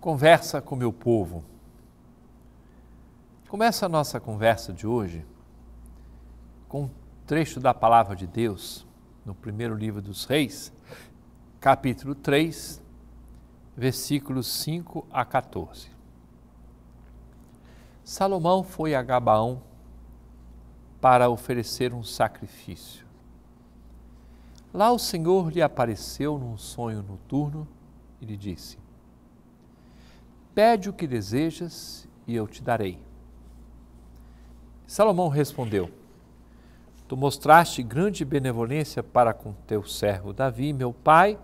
Conversa com meu povo. Começa a nossa conversa de hoje com um trecho da palavra de Deus no primeiro livro dos Reis, capítulo 3, versículos 5 a 14. Salomão foi a Gabaão para oferecer um sacrifício. Lá o Senhor lhe apareceu num sonho noturno e lhe disse: Pede o que desejas e eu te darei. Salomão respondeu: Tu mostraste grande benevolência para com teu servo Davi, meu pai,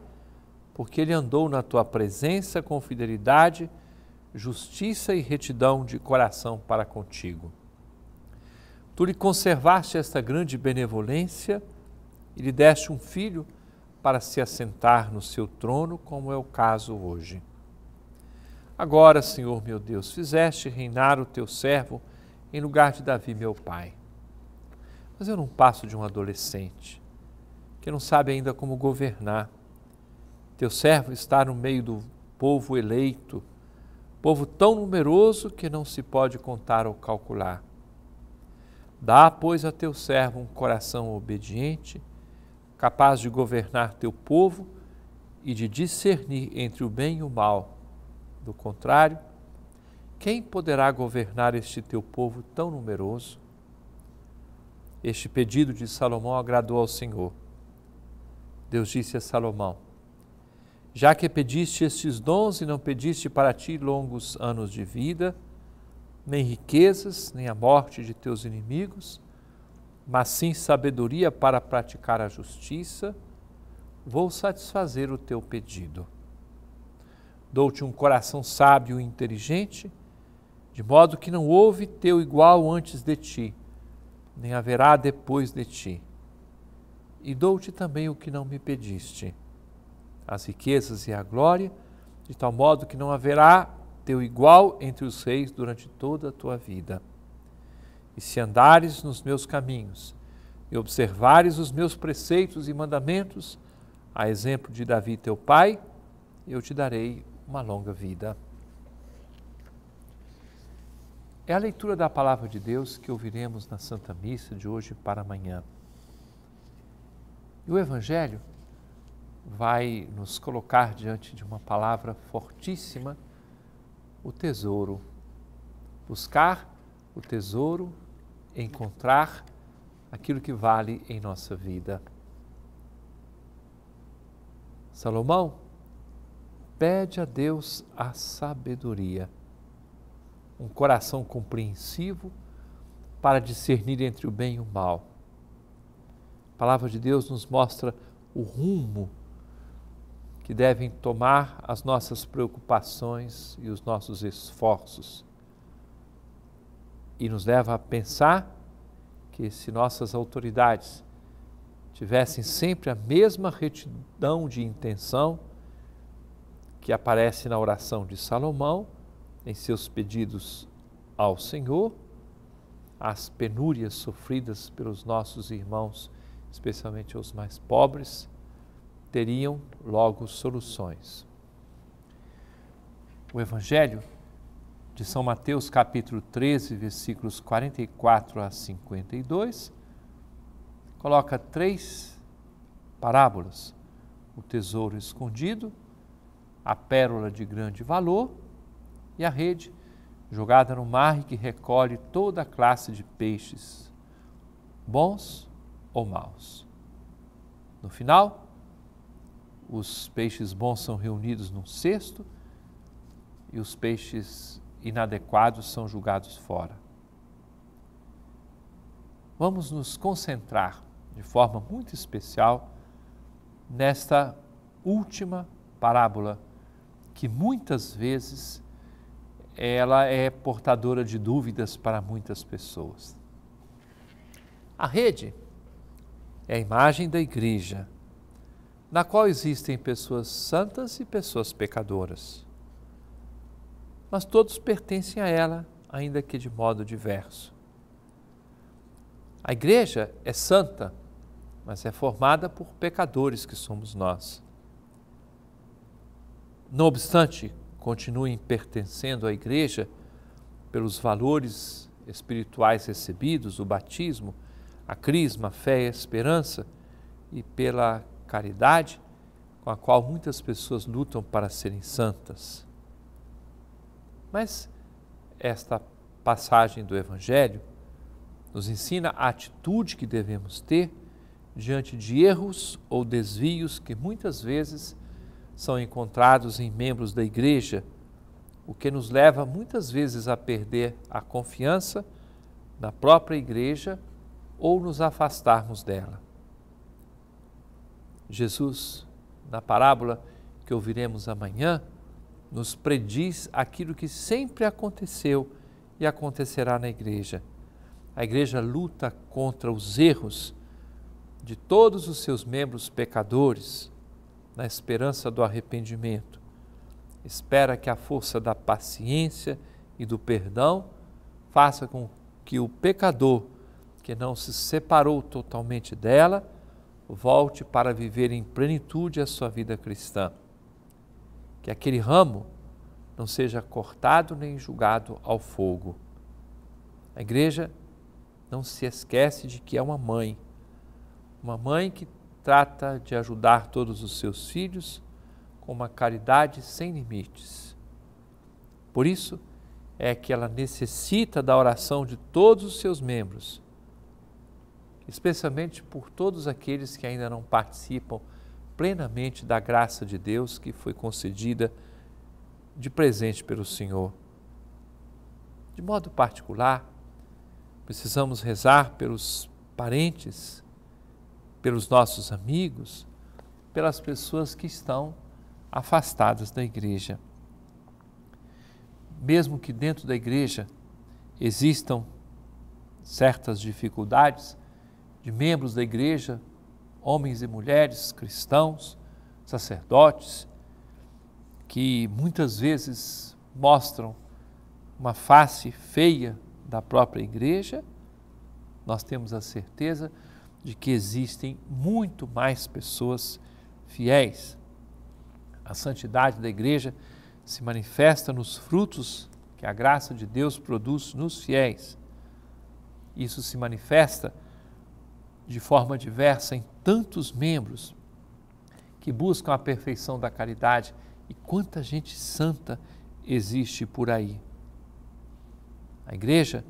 porque ele andou na tua presença com fidelidade, justiça e retidão de coração para contigo. Tu lhe conservaste esta grande benevolência e lhe deste um filho para se assentar no seu trono, como é o caso hoje. Agora, Senhor meu Deus, fizeste reinar o teu servo em lugar de Davi, meu pai. Mas eu não passo de um adolescente que não sabe ainda como governar. Teu servo está no meio do povo eleito, povo tão numeroso que não se pode contar ou calcular. Dá, pois, a teu servo um coração obediente, capaz de governar teu povo e de discernir entre o bem e o mal do contrário, quem poderá governar este teu povo tão numeroso? Este pedido de Salomão agradou ao Senhor. Deus disse a Salomão: Já que pediste estes dons e não pediste para ti longos anos de vida, nem riquezas, nem a morte de teus inimigos, mas sim sabedoria para praticar a justiça, vou satisfazer o teu pedido Dou-te um coração sábio e inteligente, de modo que não houve teu igual antes de ti, nem haverá depois de ti. E dou-te também o que não me pediste, as riquezas e a glória, de tal modo que não haverá teu igual entre os reis durante toda a tua vida. E se andares nos meus caminhos e observares os meus preceitos e mandamentos, a exemplo de Davi teu pai, eu te darei uma longa vida. É a leitura da palavra de Deus que ouviremos na Santa Missa de hoje para amanhã. E o Evangelho vai nos colocar diante de uma palavra fortíssima, o tesouro. Buscar o tesouro, encontrar aquilo que vale em nossa vida. Salomão pede a Deus a sabedoria, um coração compreensivo para discernir entre o bem e o mal. A palavra de Deus nos mostra o rumo que devem tomar as nossas preocupações e os nossos esforços. E nos leva a pensar que se nossas autoridades tivessem sempre a mesma retidão de intenção, que aparece na oração de Salomão, em seus pedidos ao Senhor, as penúrias sofridas pelos nossos irmãos, especialmente os mais pobres, teriam logo soluções. O Evangelho de São Mateus, capítulo 13, versículos 44 a 52, coloca três parábolas: o tesouro escondido, a pérola de grande valor e a rede jogada no mar que recolhe toda a classe de peixes, bons ou maus. No final, os peixes bons são reunidos num cesto e os peixes inadequados são julgados fora. Vamos nos concentrar de forma muito especial nesta última parábola que muitas vezes ela é portadora de dúvidas para muitas pessoas. A rede é a imagem da igreja, na qual existem pessoas santas e pessoas pecadoras. Mas todos pertencem a ela, ainda que de modo diverso. A igreja é santa, mas é formada por pecadores que somos nós não obstante continuem pertencendo à igreja pelos valores espirituais recebidos, o batismo, a crisma, a fé e a esperança, e pela caridade com a qual muitas pessoas lutam para serem santas. Mas esta passagem do Evangelho nos ensina a atitude que devemos ter diante de erros ou desvios que muitas vezes são encontrados em membros da igreja, o que nos leva muitas vezes a perder a confiança na própria igreja ou nos afastarmos dela. Jesus, na parábola que ouviremos amanhã, nos prediz aquilo que sempre aconteceu e acontecerá na igreja. A igreja luta contra os erros de todos os seus membros pecadores na esperança do arrependimento. Espera que a força da paciência e do perdão faça com que o pecador, que não se separou totalmente dela, volte para viver em plenitude a sua vida cristã. Que aquele ramo não seja cortado nem julgado ao fogo. A igreja não se esquece de que é uma mãe, uma mãe que trata de ajudar todos os seus filhos com uma caridade sem limites. Por isso é que ela necessita da oração de todos os seus membros, especialmente por todos aqueles que ainda não participam plenamente da graça de Deus que foi concedida de presente pelo Senhor. De modo particular, precisamos rezar pelos parentes pelos nossos amigos, pelas pessoas que estão afastadas da igreja. Mesmo que dentro da igreja existam certas dificuldades de membros da igreja, homens e mulheres, cristãos, sacerdotes, que muitas vezes mostram uma face feia da própria igreja, nós temos a certeza de que existem muito mais pessoas fiéis. A santidade da igreja se manifesta nos frutos que a graça de Deus produz nos fiéis. Isso se manifesta de forma diversa em tantos membros que buscam a perfeição da caridade e quanta gente santa existe por aí. A igreja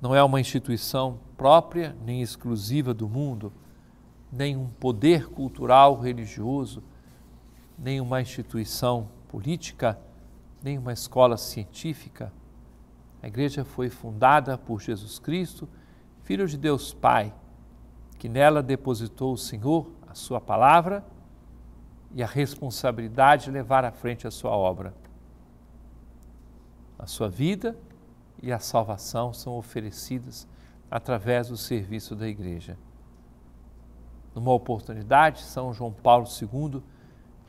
não é uma instituição própria nem exclusiva do mundo, nem um poder cultural religioso, nem uma instituição política, nem uma escola científica. A igreja foi fundada por Jesus Cristo, Filho de Deus Pai, que nela depositou o Senhor a sua palavra e a responsabilidade de levar à frente a sua obra. A sua vida, e a salvação são oferecidas através do serviço da igreja. Numa oportunidade, São João Paulo II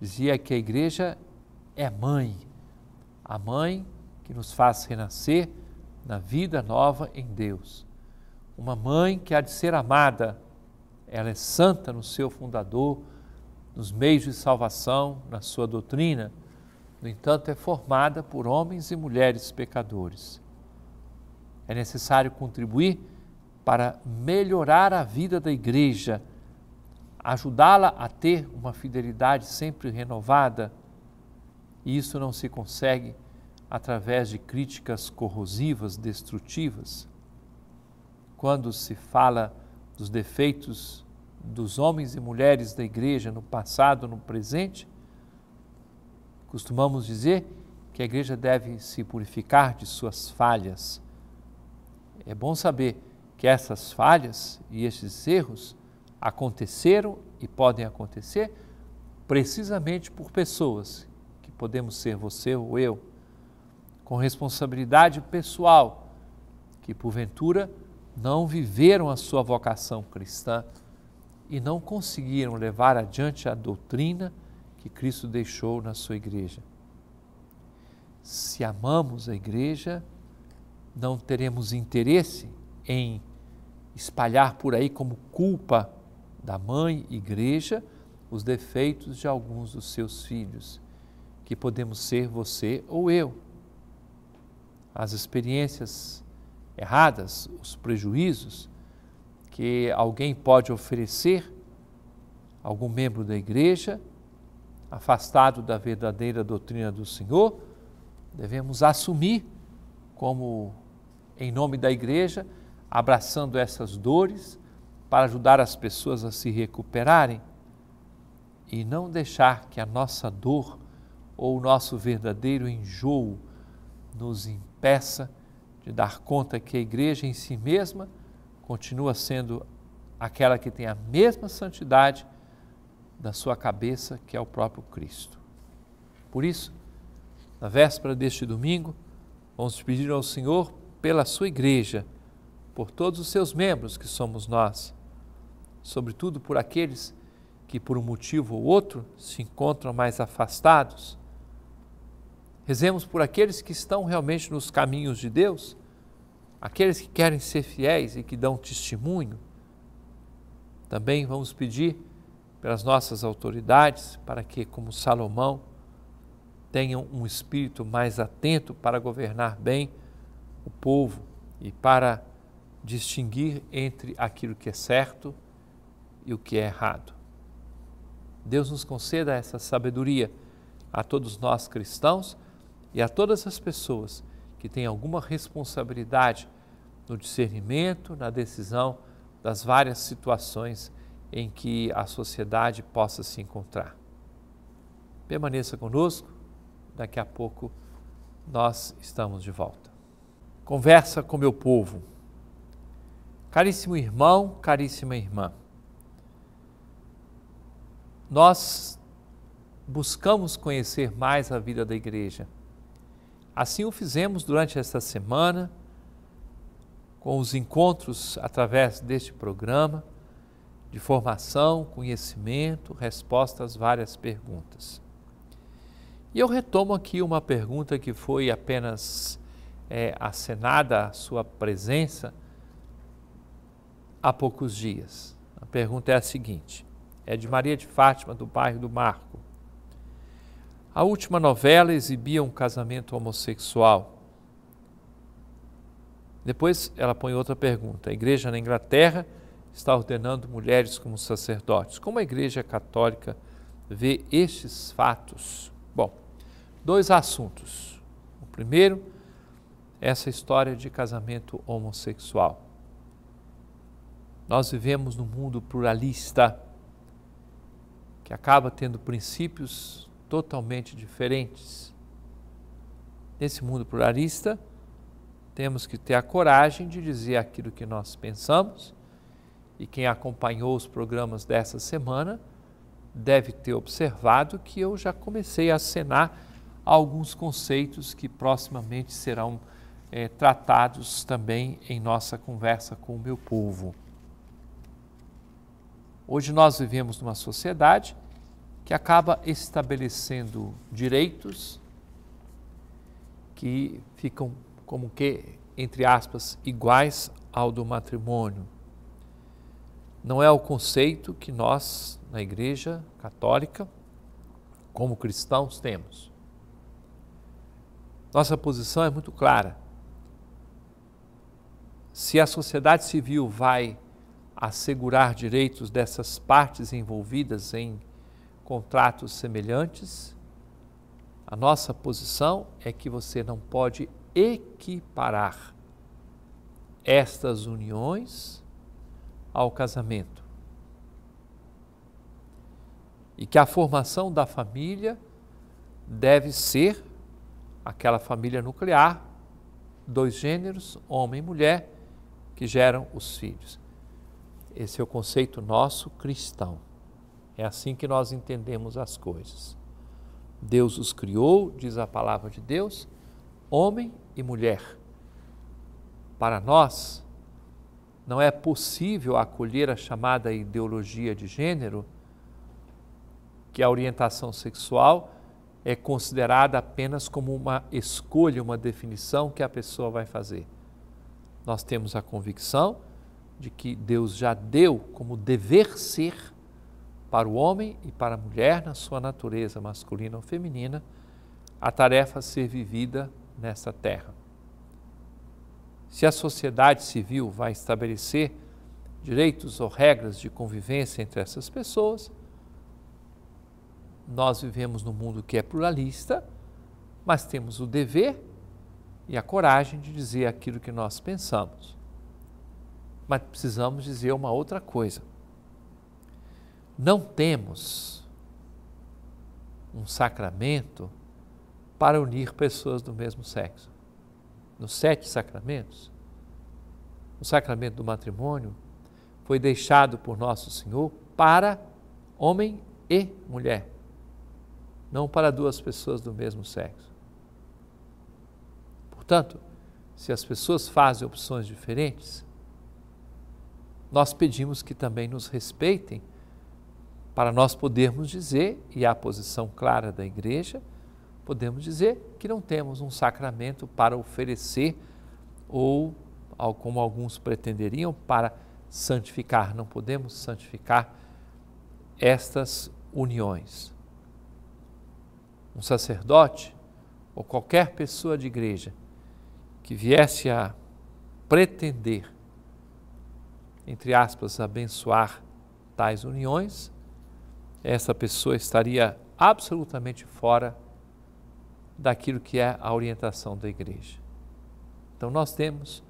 dizia que a igreja é mãe, a mãe que nos faz renascer na vida nova em Deus. Uma mãe que há de ser amada, ela é santa no seu fundador, nos meios de salvação, na sua doutrina. No entanto, é formada por homens e mulheres pecadores. É necessário contribuir para melhorar a vida da igreja, ajudá-la a ter uma fidelidade sempre renovada. E isso não se consegue através de críticas corrosivas, destrutivas. Quando se fala dos defeitos dos homens e mulheres da igreja no passado, no presente, costumamos dizer que a igreja deve se purificar de suas falhas é bom saber que essas falhas e esses erros aconteceram e podem acontecer precisamente por pessoas, que podemos ser você ou eu, com responsabilidade pessoal, que porventura não viveram a sua vocação cristã e não conseguiram levar adiante a doutrina que Cristo deixou na sua igreja. Se amamos a igreja, não teremos interesse em espalhar por aí como culpa da mãe igreja os defeitos de alguns dos seus filhos, que podemos ser você ou eu. As experiências erradas, os prejuízos que alguém pode oferecer, algum membro da igreja, afastado da verdadeira doutrina do Senhor, devemos assumir como em nome da igreja, abraçando essas dores para ajudar as pessoas a se recuperarem e não deixar que a nossa dor ou o nosso verdadeiro enjoo nos impeça de dar conta que a igreja em si mesma continua sendo aquela que tem a mesma santidade da sua cabeça, que é o próprio Cristo. Por isso, na véspera deste domingo, Vamos pedir ao Senhor pela sua igreja, por todos os seus membros que somos nós, sobretudo por aqueles que por um motivo ou outro se encontram mais afastados. Rezemos por aqueles que estão realmente nos caminhos de Deus, aqueles que querem ser fiéis e que dão testemunho. Também vamos pedir pelas nossas autoridades para que, como Salomão, tenham um espírito mais atento para governar bem o povo e para distinguir entre aquilo que é certo e o que é errado. Deus nos conceda essa sabedoria a todos nós cristãos e a todas as pessoas que têm alguma responsabilidade no discernimento, na decisão das várias situações em que a sociedade possa se encontrar. Permaneça conosco Daqui a pouco nós estamos de volta. Conversa com meu povo. Caríssimo irmão, caríssima irmã, nós buscamos conhecer mais a vida da igreja. Assim o fizemos durante esta semana, com os encontros através deste programa de formação, conhecimento, resposta às várias perguntas. E eu retomo aqui uma pergunta que foi apenas é, acenada à sua presença há poucos dias. A pergunta é a seguinte: é de Maria de Fátima, do bairro do Marco. A última novela exibia um casamento homossexual. Depois ela põe outra pergunta. A igreja na Inglaterra está ordenando mulheres como sacerdotes. Como a igreja católica vê estes fatos? Bom, dois assuntos. O primeiro, essa história de casamento homossexual. Nós vivemos num mundo pluralista que acaba tendo princípios totalmente diferentes. Nesse mundo pluralista, temos que ter a coragem de dizer aquilo que nós pensamos. E quem acompanhou os programas dessa semana deve ter observado que eu já comecei a acenar alguns conceitos que proximamente serão é, tratados também em nossa conversa com o meu povo. Hoje nós vivemos numa sociedade que acaba estabelecendo direitos que ficam como que, entre aspas, iguais ao do matrimônio não é o conceito que nós, na Igreja Católica, como cristãos, temos. Nossa posição é muito clara. Se a sociedade civil vai assegurar direitos dessas partes envolvidas em contratos semelhantes, a nossa posição é que você não pode equiparar estas uniões ao casamento. E que a formação da família deve ser aquela família nuclear, dois gêneros, homem e mulher, que geram os filhos. Esse é o conceito nosso cristão. É assim que nós entendemos as coisas. Deus os criou, diz a palavra de Deus, homem e mulher. Para nós, não é possível acolher a chamada ideologia de gênero, que a orientação sexual é considerada apenas como uma escolha, uma definição que a pessoa vai fazer. Nós temos a convicção de que Deus já deu como dever ser para o homem e para a mulher, na sua natureza masculina ou feminina, a tarefa a ser vivida nessa terra se a sociedade civil vai estabelecer direitos ou regras de convivência entre essas pessoas, nós vivemos num mundo que é pluralista, mas temos o dever e a coragem de dizer aquilo que nós pensamos. Mas precisamos dizer uma outra coisa. Não temos um sacramento para unir pessoas do mesmo sexo nos sete sacramentos, o sacramento do matrimônio foi deixado por Nosso Senhor para homem e mulher, não para duas pessoas do mesmo sexo. Portanto, se as pessoas fazem opções diferentes, nós pedimos que também nos respeitem, para nós podermos dizer, e há a posição clara da igreja, podemos dizer que não temos um sacramento para oferecer ou, como alguns pretenderiam, para santificar. Não podemos santificar estas uniões. Um sacerdote ou qualquer pessoa de igreja que viesse a pretender, entre aspas, abençoar tais uniões, essa pessoa estaria absolutamente fora daquilo que é a orientação da igreja. Então nós temos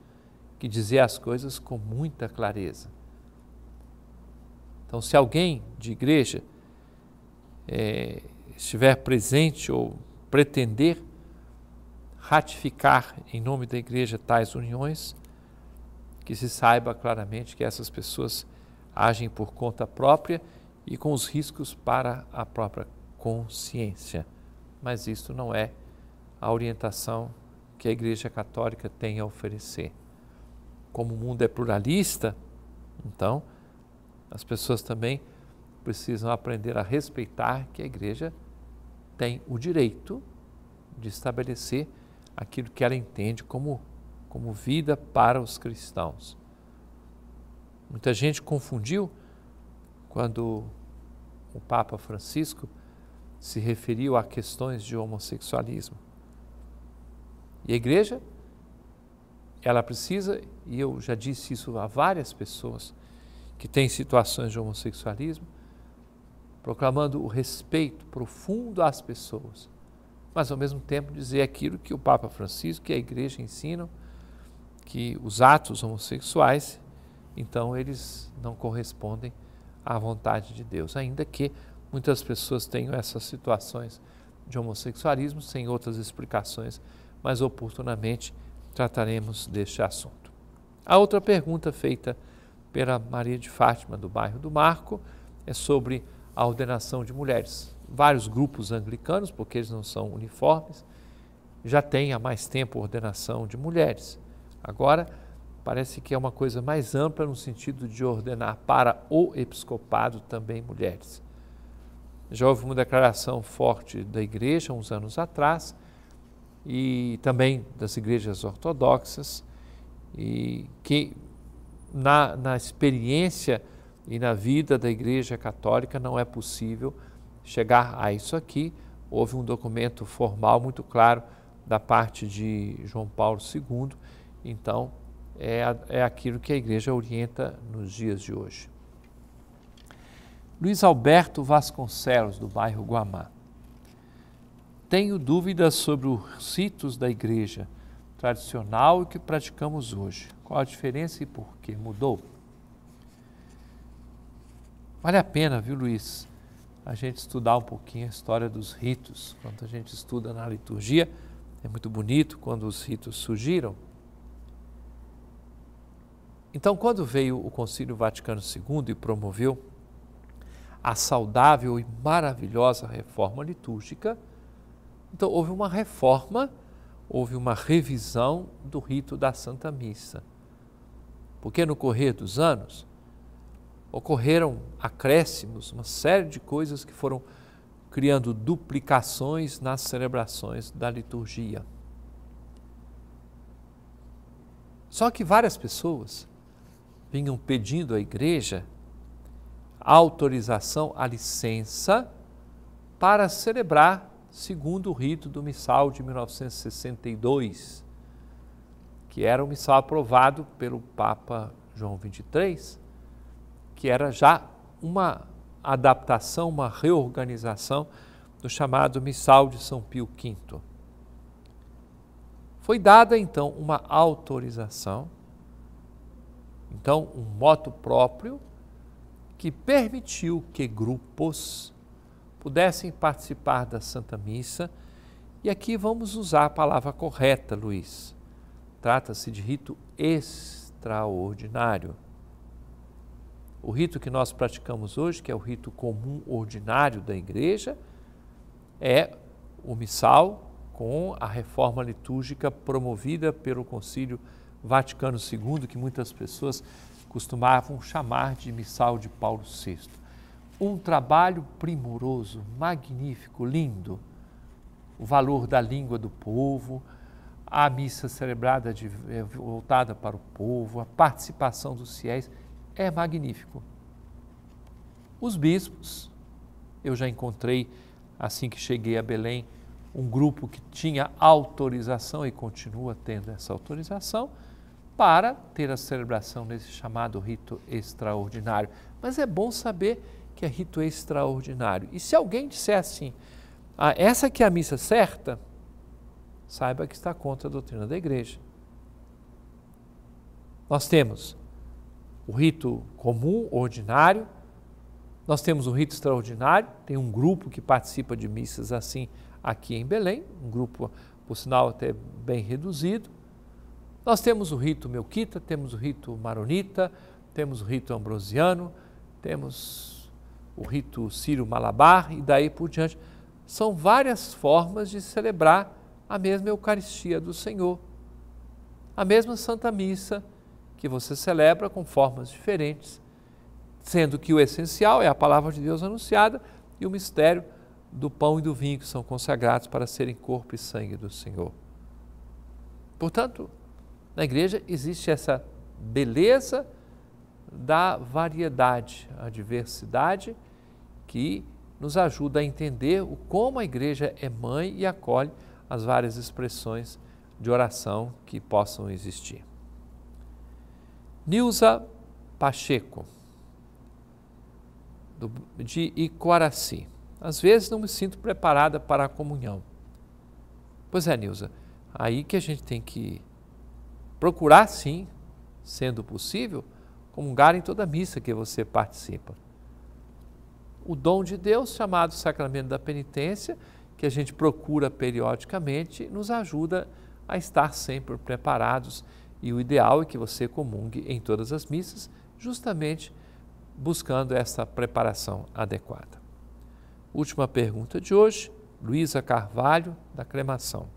que dizer as coisas com muita clareza. Então, se alguém de igreja é, estiver presente ou pretender ratificar em nome da igreja tais uniões, que se saiba claramente que essas pessoas agem por conta própria e com os riscos para a própria consciência. Mas isso não é a orientação que a Igreja Católica tem a oferecer. Como o mundo é pluralista, então as pessoas também precisam aprender a respeitar que a Igreja tem o direito de estabelecer aquilo que ela entende como, como vida para os cristãos. Muita gente confundiu quando o Papa Francisco se referiu a questões de homossexualismo. E a igreja, ela precisa, e eu já disse isso a várias pessoas que têm situações de homossexualismo, proclamando o respeito profundo às pessoas, mas ao mesmo tempo dizer aquilo que o Papa Francisco e a igreja ensinam, que os atos homossexuais, então eles não correspondem à vontade de Deus, ainda que muitas pessoas tenham essas situações de homossexualismo sem outras explicações mas oportunamente trataremos deste assunto. A outra pergunta feita pela Maria de Fátima, do bairro do Marco, é sobre a ordenação de mulheres. Vários grupos anglicanos, porque eles não são uniformes, já têm há mais tempo ordenação de mulheres. Agora, parece que é uma coisa mais ampla no sentido de ordenar para o episcopado também mulheres. Já houve uma declaração forte da igreja, uns anos atrás, e também das igrejas ortodoxas, e que na, na experiência e na vida da Igreja Católica não é possível chegar a isso aqui. Houve um documento formal muito claro da parte de João Paulo II, então é, é aquilo que a Igreja orienta nos dias de hoje. Luiz Alberto Vasconcelos, do bairro Guamá tenho dúvidas sobre os ritos da igreja tradicional e que praticamos hoje. Qual a diferença e por que mudou? Vale a pena, viu, Luiz, a gente estudar um pouquinho a história dos ritos. Quando a gente estuda na liturgia, é muito bonito quando os ritos surgiram. Então, quando veio o Concílio Vaticano II e promoveu a saudável e maravilhosa reforma litúrgica, então houve uma reforma, houve uma revisão do rito da Santa Missa. Porque no correr dos anos ocorreram acréscimos, uma série de coisas que foram criando duplicações nas celebrações da liturgia. Só que várias pessoas vinham pedindo à igreja a autorização, a licença para celebrar segundo o rito do Missal de 1962, que era um missal aprovado pelo Papa João XXIII, que era já uma adaptação, uma reorganização do chamado Missal de São Pio V. Foi dada então uma autorização, então um moto próprio, que permitiu que grupos pudessem participar da Santa Missa. E aqui vamos usar a palavra correta, Luiz. Trata-se de rito extraordinário. O rito que nós praticamos hoje, que é o rito comum ordinário da igreja, é o missal com a reforma litúrgica promovida pelo Concílio Vaticano II, que muitas pessoas costumavam chamar de missal de Paulo VI um trabalho primoroso, magnífico, lindo. O valor da língua do povo, a missa celebrada de, eh, voltada para o povo, a participação dos fiéis, é magnífico. Os bispos, eu já encontrei assim que cheguei a Belém, um grupo que tinha autorização e continua tendo essa autorização para ter a celebração nesse chamado rito extraordinário. Mas é bom saber que é rito extraordinário. E se alguém disser assim, ah, essa que é a missa certa, saiba que está contra a doutrina da igreja. Nós temos o rito comum, ordinário, nós temos o rito extraordinário, tem um grupo que participa de missas assim aqui em Belém, um grupo, por sinal, até bem reduzido. Nós temos o rito melquita, temos o rito maronita, temos o rito ambrosiano, temos o rito sírio-malabar e daí por diante. São várias formas de celebrar a mesma Eucaristia do Senhor, a mesma Santa Missa que você celebra com formas diferentes, sendo que o essencial é a palavra de Deus anunciada e o mistério do pão e do vinho que são consagrados para serem corpo e sangue do Senhor. Portanto, na igreja existe essa beleza da variedade, a diversidade que nos ajuda a entender o como a igreja é mãe e acolhe as várias expressões de oração que possam existir. Nilza Pacheco, de Iquaraci. Às vezes não me sinto preparada para a comunhão. Pois é, Nilza, aí que a gente tem que procurar, sim, sendo possível, comungar em toda missa que você participa o dom de Deus, chamado sacramento da penitência, que a gente procura periodicamente, nos ajuda a estar sempre preparados. E o ideal é que você comungue em todas as missas, justamente buscando essa preparação adequada. Última pergunta de hoje, Luísa Carvalho, da Cremação.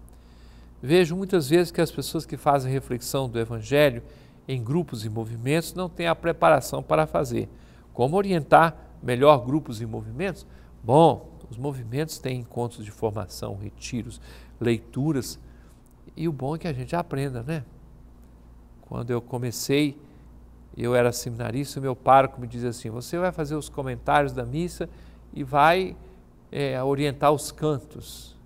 Vejo muitas vezes que as pessoas que fazem reflexão do Evangelho em grupos e movimentos não têm a preparação para fazer. Como orientar melhor grupos e movimentos? Bom, os movimentos têm encontros de formação, retiros, leituras, e o bom é que a gente aprenda, né? Quando eu comecei, eu era seminarista, meu pároco me dizia assim: você vai fazer os comentários da missa e vai é, orientar os cantos.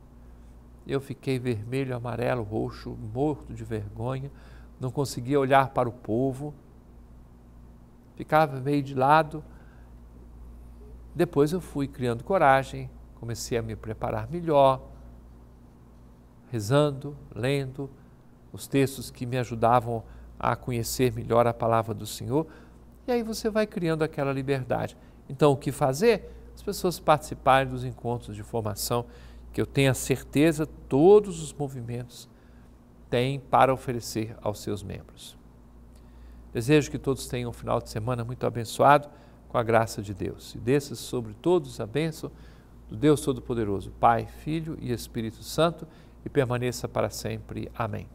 Eu fiquei vermelho, amarelo, roxo, morto de vergonha, não conseguia olhar para o povo, ficava meio de lado depois eu fui criando coragem, comecei a me preparar melhor, rezando, lendo os textos que me ajudavam a conhecer melhor a palavra do Senhor. E aí você vai criando aquela liberdade. Então, o que fazer? As pessoas participarem dos encontros de formação, que eu tenho a certeza todos os movimentos têm para oferecer aos seus membros. Desejo que todos tenham um final de semana muito abençoado com a graça de Deus. E desça sobre todos a bênção do Deus Todo-Poderoso, Pai, Filho e Espírito Santo, e permaneça para sempre. Amém.